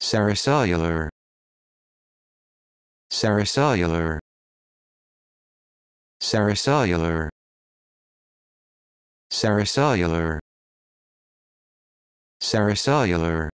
Saracellular Saracellular Saracellular Saracellular Saracellular